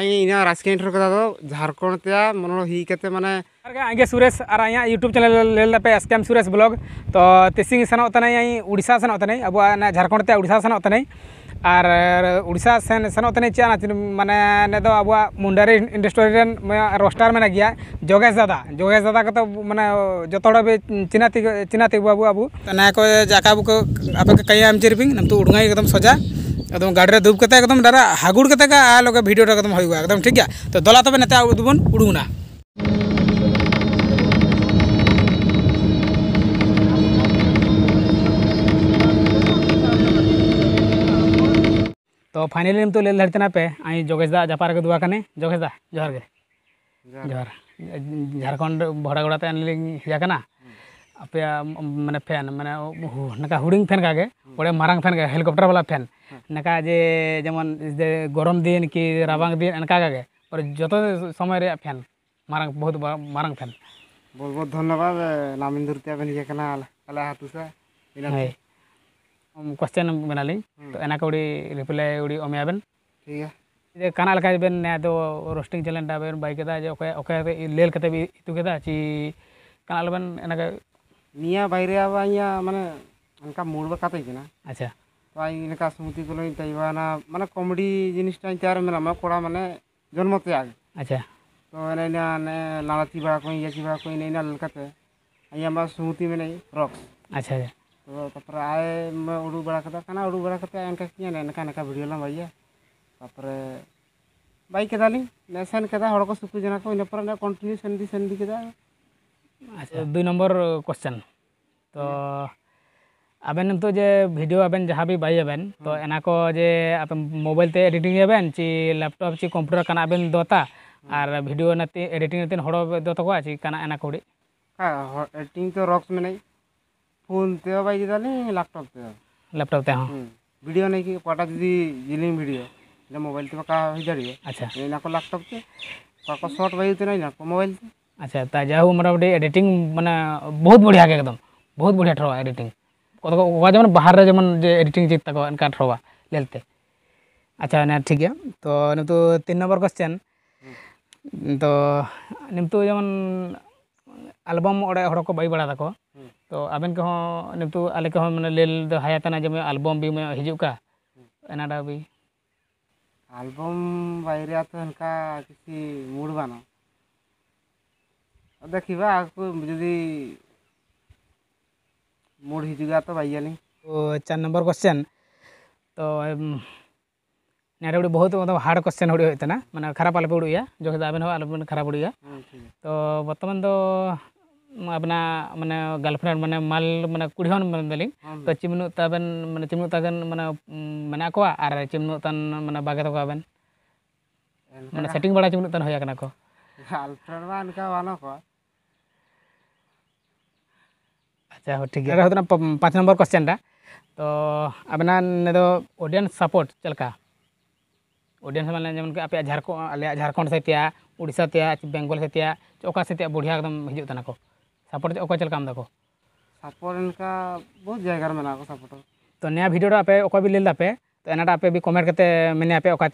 ᱤᱧ ᱨᱟᱥᱠᱤᱱ ᱴᱷᱚᱠᱫᱟ ᱡᱷᱟᱲᱠᱷᱚᱸᱰ ᱛᱮᱭᱟ ᱢᱚᱱᱚ ᱦᱤ ᱠᱟᱛᱮ ᱢᱟᱱᱮ आगे सुरेश और यहाँ यूट्यूब चैनल ले पे एस सुरेश ब्लॉग तो तेसिंग सेनों तनाई उड़ीसा सेनों अब झारखंड ते उड़ीसा सेनों और उड़ीसा सेन सेनों चेना चे माने ने दो तो अब मुंडारी इंडस्ट्री रोस्टार में गया जोगेश दादा जोगेश दादा का तो माने जो भी चिनाती चिनाती बाबू अब तो ना को जाका बुक आप कहीं एम चिरपिंग नम तो उड़गा एकदम सजा एकदम गाड़ी में दुबकते एकदम डरा हागुड़ के आगे भिडियो एकदम हो एकदम ठीक है तो दला तब ना दुबन उड़ूना तो फाइनली तो लेल धरते पे आई जोगेशदा जापार के दुआ कने जोगेशदा जोहर के जोहर झारखंड भड़ा गोड़ा तेल हजना आप ᱢᱟᱱᱮ फैन मैं ना हूँ फैन का ᱚᱸᱰᱮ ᱢᱟᱨᱟᱝ ᱯᱷᱮᱱ ᱠᱟᱜᱮ ᱦᱮᱞᱤᱠᱚᱯᱴᱟᱨ ᱵᱟᱞᱟ ᱯᱷᱮᱱ ᱱᱚᱝᱠᱟ ᱡᱮ ᱡᱮᱢᱚᱱ ᱡᱮ ᱜᱚᱨᱚᱢ ᱫᱤᱱ ᱠᱤ ᱨᱟᱵᱟᱝ और जो समय रे फैन मारंग बहुत मारंग फैन बहुत बहुत धन्यवाद नामिन धुरते बन के कना से हम क्वेश्चन बना ली तो एना कोड़ी रिप्लाई उड़ी ओमे ठीक है जे कनाल का बेन ने तो रोस्टिंग चैलेंज बैक बाइक दा जे ओके ओके लेल कते भी ची कनाल बन एना निया बाइरे अब यहाँ मैंने इनका मूड बताते ही अच्छा तो आई इनका स्मृति को लेकर तैवाना मैंने कॉमेडी जिनिस टाइम तैयार मेरा मैं कोड़ा मैंने जन्म ते आगे अच्छा तो मैंने लाड़ाती बड़ा कोई याची बड़ा कोई नहीं ना ललकते आई हमारा स्मृति में नहीं रॉक्स अच्छा तो तपर आए मैं उड़ू बड़ा उड़ू बड़ा करते इनका इनका इनका तपर सेन के को सुखी को कंटिन्यू ᱟᱪᱪᱷᱟ ᱫᱩ ᱱᱚᱢᱵᱚᱨ ᱠᱚᱥᱪᱮᱱ ᱛᱚ ᱟᱵᱮᱱ ᱱᱤᱛᱚᱜ ᱡᱮ ᱵᱷᱤᱰᱤᱭᱳ ᱟᱵᱮᱱ ᱡᱟᱦᱟᱸ ᱵᱤ ᱵᱟᱭᱟᱵᱮᱱ ᱛᱚ ᱮᱱᱟ ᱠᱚ ᱡᱮ ᱟᱯᱮ ᱢᱳᱵᱟᱭᱤᱞ ᱛᱮ ᱮᱰᱤᱴᱤᱝ ᱟᱵᱮन ᱪᱤ ᱞᱮᱯᱴᱚᱯ ᱪᱤ ᱠᱚᱢᱯᱤᱭᱩᱴᱟᱨ ᱠᱟᱱᱟ ᱟᱵᱮᱱ ᱫᱚᱛᱟ ᱟᱨ ᱵᱷᱤᱰᱤᱭᱳ ᱱᱟᱛᱮ एडिटिंग नते हड़ो दतको आछि काना एना कोडी हा एडिटिंग तो रॉक्स में नहीं फोन ते बाई दिदाले लैपटॉप ते लैपटॉप ते हां वीडियो नहीं कि पटा दीदी जिलिंग वीडियो ले मोबाइल ते का हो जाड़ी अच्छा एना को लैपटॉप ते का को शॉर्ट बाई ते नहीं ना को मोबाइल ते আচ্ছা তা যা হোক মোটামুটি এডিটিং মানে বহুত বঢ়িয়া একদম বহুত বঢ়িয়া ঠরবা এডিটিং কত ওয়া যেমন বাহারে যেমন যে এডিটিং যে তাকে এনকা ঠরবা লেলতে আচ্ছা না ঠিক তো নিমতু তিন নম্বর কোশ্চেন তো নিমতু যেমন অ্যালবাম ওড়ে হড়ক বাই বড়া তাকো তো আবেন কে হন নিমতু আলে কে হন মানে লেল দ হায়াতানা যেমন অ্যালবাম বি মে হিজুকা এনাডা বি অ্যালবাম বাইরে তো এনকা কিছু মুড় বানা देखा आगे जदि मुड़ हिजुगा तो पाइबानी तो चार नंबर क्वेश्चन तो ना गोटे बहुत मतलब हार्ड क्वेश्चन गोटे होता मैंने खराब आलपे उड़िया जो आबिन आलपे खराब उड़िया तो बर्तमान तो अपना मैंने गर्लफ्रेंड मैंने माल मैंने कुड़ियन मैंने दिली तो चिमनु ताबन मैं चिमनु तागन मैं मैंने आकवा आर चिमनु तन मैंने बागे तक मैं सेटिंग बड़ा चिमनु तन होया को गर्लफ्रेंड वा अच्छा ᱴᱷᱤᱠ ᱜᱮᱭᱟ ᱦᱚᱛᱱᱟ पाँच ᱱᱚᱢᱵᱚᱨ ᱠᱚᱥᱪᱮᱱ ᱨᱟ तो ᱟᱵᱱᱟ ᱱᱮᱫᱚ ᱚᱰᱤᱭᱮᱱᱥ ᱥᱟᱯᱳᱨᱴ ᱪᱮᱞᱠᱟ ऑडियंस मैंने जमन आप झारखंड आलिया झारखंड सहितिया उड़ीसा तिया बेंगल सहितिया ओका सहितिया बुढ़िया एकदम हिजुतना को सपोर्ट ओका चल काम सपोर्ट इनका बहुत जगह को सपोर्ट तो नया वीडियो आपे ओका भी ले लापे तो एनाटा आपे भी कमेंट करते मैंने आपे ओका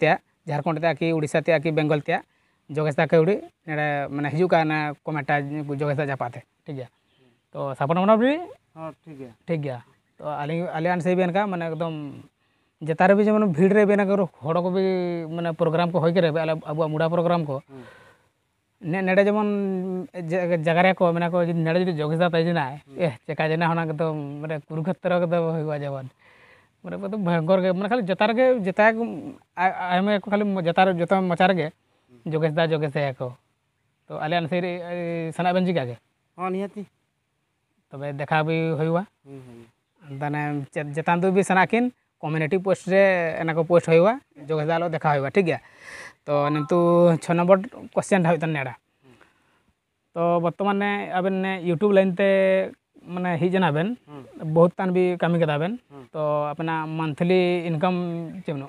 झारखंड तिया कि उड़ीसा कि की बेंगल तिया जोगेश ता केउड़ी मैंने माने का ना कमेंटा जोगेश जापाते ठीक है तो ᱥᱟᱯᱚᱱ ᱢᱟᱱᱟ ᱵᱤ ᱦᱚᱸ ᱴᱷᱤᱠ ᱜᱮᱭᱟ ᱴᱷᱤᱠ ᱜᱮᱭᱟ ᱛᱚ ᱟᱹᱞᱤᱧ ᱟᱞᱮ ᱟᱱ का माने एकदम जेतारे रे भी जेमन भीड़ रे बेना करो को भी मैंने प्रोग्राम को होकर अब मुड़ा प्रोग्राम को हाँ। ने नेडे जेमन जगह को माने को नेडे जो जोगेश तेजना हाँ। ए चेका जेना होना एकदम तो माने कुरुक्षेत्र के मैं तो होय तो भयंकर के माने खाली जेतार के जेता आय खाली जेतार जो जेता मचार के हाँ। जोगेश दा को तो आले अनसे सना बन चिका के हाँ नियति तब तो देखा भी होगा तने जेतान भी सनाकिन कम्युनिटी पोस्ट रे एना को पोस्ट जो हजार देखा होगा ठीक है तो नितु छः नंबर क्वेश्चन हुई नेड़ा तो बर्तमान अब यूट्यूब लाइन ते माने हिजना बेन हम्म। बहुत तान भी कमी करता बेन हम्म। तो अपना मंथली इनकम चमनो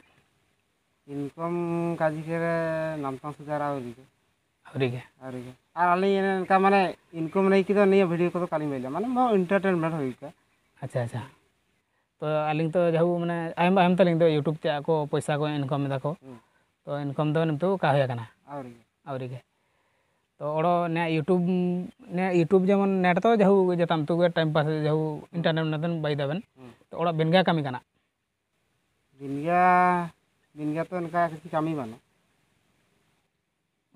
इनकम काजी के नाम तो सुधारा हो रही ಅವರಿಗೆ ಅವರಿಗೆ ᱟᱨ ᱟᱹᱞᱤᱧ ᱮᱱᱮ ᱚᱱᱠᱟ ᱢᱟᱱᱮ ᱤᱱᱠᱚᱢ ᱱᱟᱹᱭ ᱠᱤᱫᱚ ᱱᱤᱭᱟᱹ तो अली तो जाऊ माने आयम तो लिंग यूट्यूब ते को पैसा को इनकम को तो इनकम दो नितो का आवरी तो ओड़ो ने यूट्यूब ने यूट्यूब जेमन नेट तो जाऊ जतम तो टाइम पास जाऊ इंटरनेट नदन बाई दबन तो ओड़ा बिनगा कमी कना बिनगा बिनगा तो इनका किसी कमी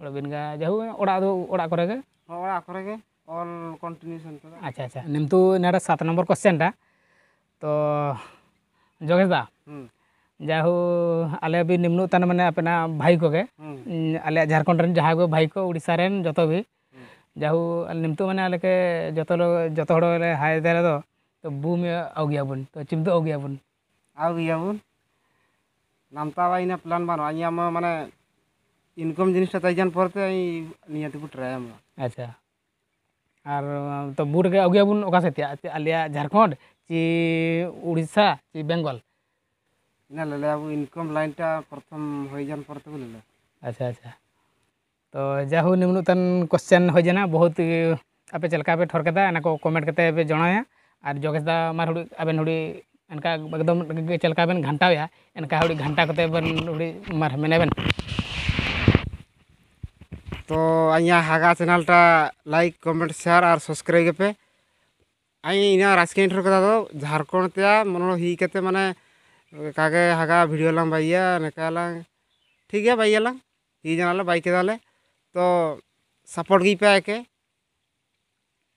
और बिनगा अच्छा अच्छा निमतु नेडा 7 नंबर क्वेश्चन तो जोगेश दा जाहु आले भी निम्नु तन माने अपना भाई को के आले झारखंड रन जहां को भाई को उड़ीसा रन जतो भी जाहु निमतु माने आले के जतो लोग जतो हड़ो ले हाय देले दो तो बू में गया बन तो चिमतो आ गया बन आ गया बन नामता भाई ने प्लान बनवा माने इनकम जिन जान पर ट्राएम अच्छा और तो बुट के अगुआ बन से अलिया झारखंड चे उड़ीसा चे बेंगल इनकम लाइन टा प्रथम हो जान पर अच्छा अच्छा तो जाहु निम्न तन क्वेश्चन हो जाना बहुत आप चलका पे ठोर कदा को कमेंट करते पे जणाया और जोगेशदा मार हूँ अबे हुड़ी एनका एकदम चलका पे घंटा एनका हुड़ी घंटा कते बन मार मेने तो અહીંયા हागा ચેનલટા लाइक कमेंट શેર આર સબસ્ક્રાઇબ કેપે અહીં ઇના રાજકીય ઇન્ટર तो झारखंड ते ત્યાં મનો હી કેતે कागे हागा હાગા लंग લાં नेका ठीक है भाई अलग ही जाना तो सपोर्ट गई पे के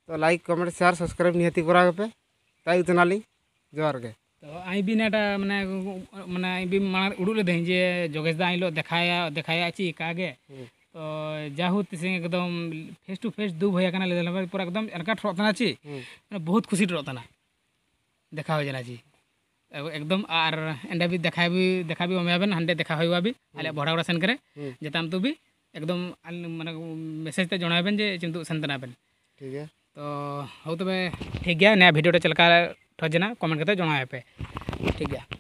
तो लाइक कमेंट शेयर सब्सक्राइब निहती करा पे ताई उतना जोर के तो आई भी ना मैंने मैंने आई भी मार उड़ू दें जे जोगेश दा आई लो देखाया देखाया ची कागे हम्म। ᱡᱟᱦᱩᱛ ᱥᱤᱝ ᱮᱠᱫᱚᱢ ᱯᱷᱮᱥ ᱴᱩ ᱯᱷᱮᱥ ᱫᱩᱵ ᱦᱚᱭᱟ ᱠᱟᱱᱟ ᱞᱮᱫᱟ ᱯᱩᱨᱟ ᱮᱠᱫᱚᱢ ᱮᱱᱠᱟ ᱴᱷᱚᱨᱚᱜ ᱛᱟᱱᱟ ᱪᱮ बहुत खुशी ठरत ना देखा हो जाना जी एकदम आर एंडा भी देखा भी देखा भी हमें हंडे देखा हुआ भी हम्म। आलिया बड़ा सेन करे हम्म। जेताम तो भी एकदम माने मेसेज ते जणाबेन जे चिंतु संतनाबेन ठीक है तो हो तबे ठीक है नया वीडियो टे चलका ठजना कमेंट करते जणाए पे ठीक है